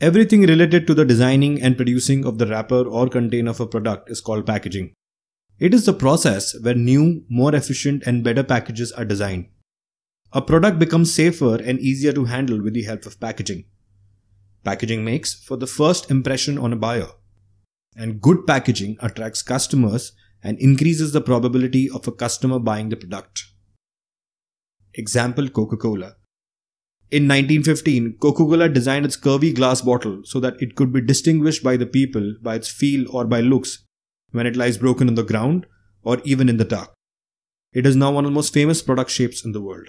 Everything related to the designing and producing of the wrapper or container of a product is called packaging. It is the process where new, more efficient, and better packages are designed. A product becomes safer and easier to handle with the help of packaging. Packaging makes for the first impression on a buyer. And good packaging attracts customers and increases the probability of a customer buying the product. Example Coca Cola. In 1915, Coca Cola designed its curvy glass bottle so that it could be distinguished by the people by its feel or by looks when it lies broken on the ground or even in the dark. It is now one of the most famous product shapes in the world.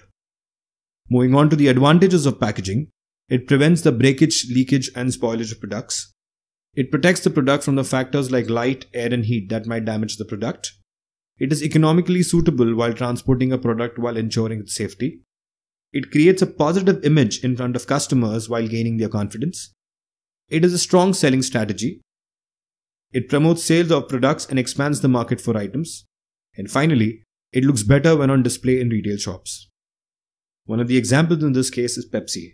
Moving on to the advantages of packaging, it prevents the breakage, leakage, and spoilage of products. It protects the product from the factors like light, air, and heat that might damage the product. It is economically suitable while transporting a product while ensuring its safety. It creates a positive image in front of customers while gaining their confidence. It is a strong selling strategy. It promotes sales of products and expands the market for items. And finally, it looks better when on display in retail shops. One of the examples in this case is Pepsi.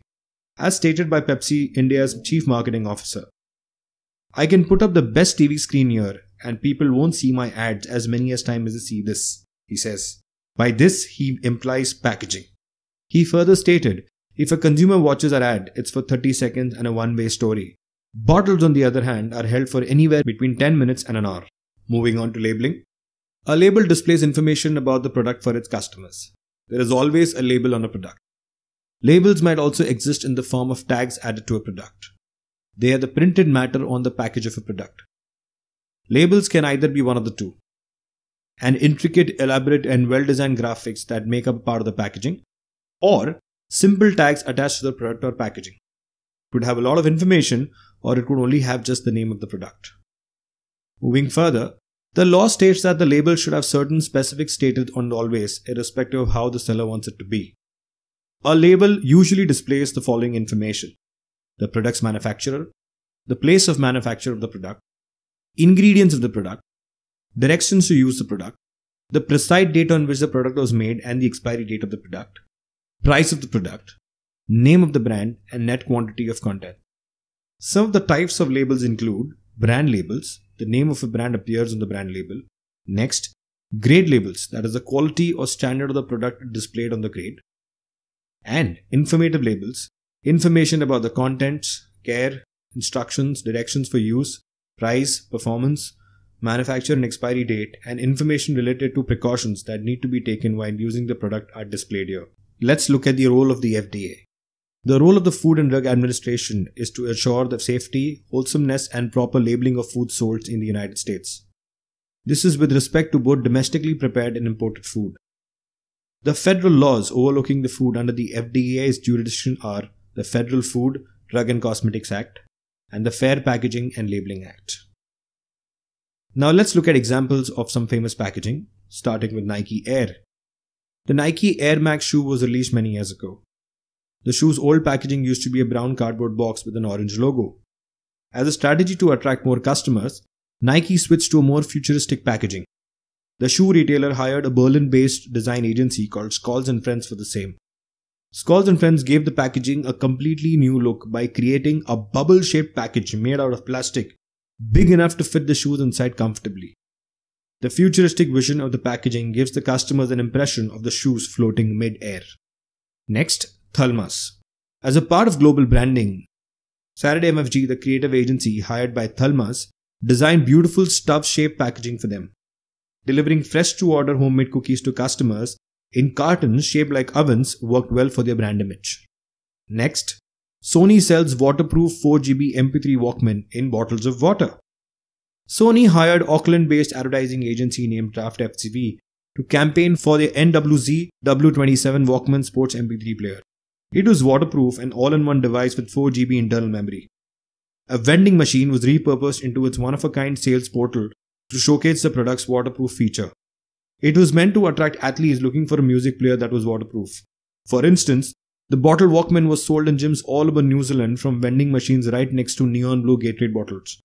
As stated by Pepsi India's chief marketing officer, I can put up the best TV screen here and people won't see my ads as many as time as they see this, he says. By this, he implies packaging. He further stated if a consumer watches our ad, it's for 30 seconds and a one way story. Bottles, on the other hand, are held for anywhere between 10 minutes and an hour. Moving on to labeling. A label displays information about the product for its customers. There is always a label on a product. Labels might also exist in the form of tags added to a product. They are the printed matter on the package of a product. Labels can either be one of the two an intricate, elaborate, and well designed graphics that make up part of the packaging, or simple tags attached to the product or packaging. It could have a lot of information or it could only have just the name of the product. Moving further, the law states that the label should have certain specific stated on always, irrespective of how the seller wants it to be. A label usually displays the following information the product's manufacturer, the place of manufacture of the product, ingredients of the product, directions to use the product, the precise date on which the product was made and the expiry date of the product, price of the product, name of the brand, and net quantity of content. Some of the types of labels include brand labels, the name of a brand appears on the brand label. Next, grade labels, that is the quality or standard of the product displayed on the grade. And informative labels, information about the contents, care, instructions, directions for use, price, performance, manufacture and expiry date, and information related to precautions that need to be taken while using the product are displayed here let's look at the role of the FDA. The role of the Food and Drug Administration is to assure the safety, wholesomeness, and proper labeling of food sold in the United States. This is with respect to both domestically prepared and imported food. The federal laws overlooking the food under the FDA's jurisdiction are the Federal Food, Drug and Cosmetics Act and the Fair Packaging and Labeling Act. Now let's look at examples of some famous packaging, starting with Nike Air, the Nike Air Max shoe was released many years ago. The shoe's old packaging used to be a brown cardboard box with an orange logo. As a strategy to attract more customers, Nike switched to a more futuristic packaging. The shoe retailer hired a Berlin-based design agency called Scholz and Friends for the same. Scholz and Friends gave the packaging a completely new look by creating a bubble-shaped package made out of plastic, big enough to fit the shoes inside comfortably. The futuristic vision of the packaging gives the customers an impression of the shoes floating mid-air. Next, Thalmas. As a part of global branding, Saturday MFG, the creative agency hired by Thalmas, designed beautiful stuff shaped packaging for them, delivering fresh-to-order homemade cookies to customers in cartons shaped like ovens worked well for their brand image. Next, Sony sells waterproof 4GB MP3 Walkman in bottles of water. Sony hired Auckland based advertising agency named Draft FCV to campaign for the NWZ W27 Walkman Sports MP3 player. It was waterproof and all in one device with 4GB internal memory. A vending machine was repurposed into its one of a kind sales portal to showcase the product's waterproof feature. It was meant to attract athletes looking for a music player that was waterproof. For instance, the bottle Walkman was sold in gyms all over New Zealand from vending machines right next to neon blue Gatorade bottles.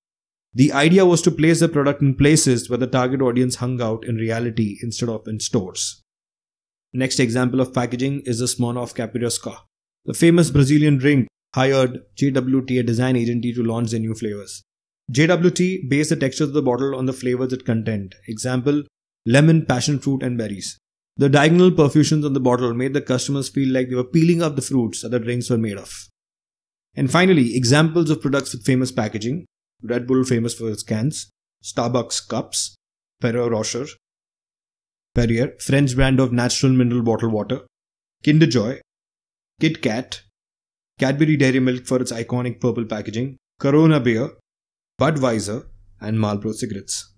The idea was to place the product in places where the target audience hung out in reality instead of in stores. Next example of packaging is the Smirnoff Capiroska. The famous Brazilian drink hired JWT, a design agency, to launch their new flavors. JWT based the texture of the bottle on the flavors it contained. Example, lemon, passion fruit, and berries. The diagonal perfusions on the bottle made the customers feel like they were peeling up the fruits that the drinks were made of. And finally, examples of products with famous packaging Red Bull famous for its cans, Starbucks cups, Perrier Rocher, Perrier, French brand of natural mineral bottled water, Kinder Joy, Kit Kat, Cadbury Dairy Milk for its iconic purple packaging, Corona beer, Budweiser, and Marlboro cigarettes.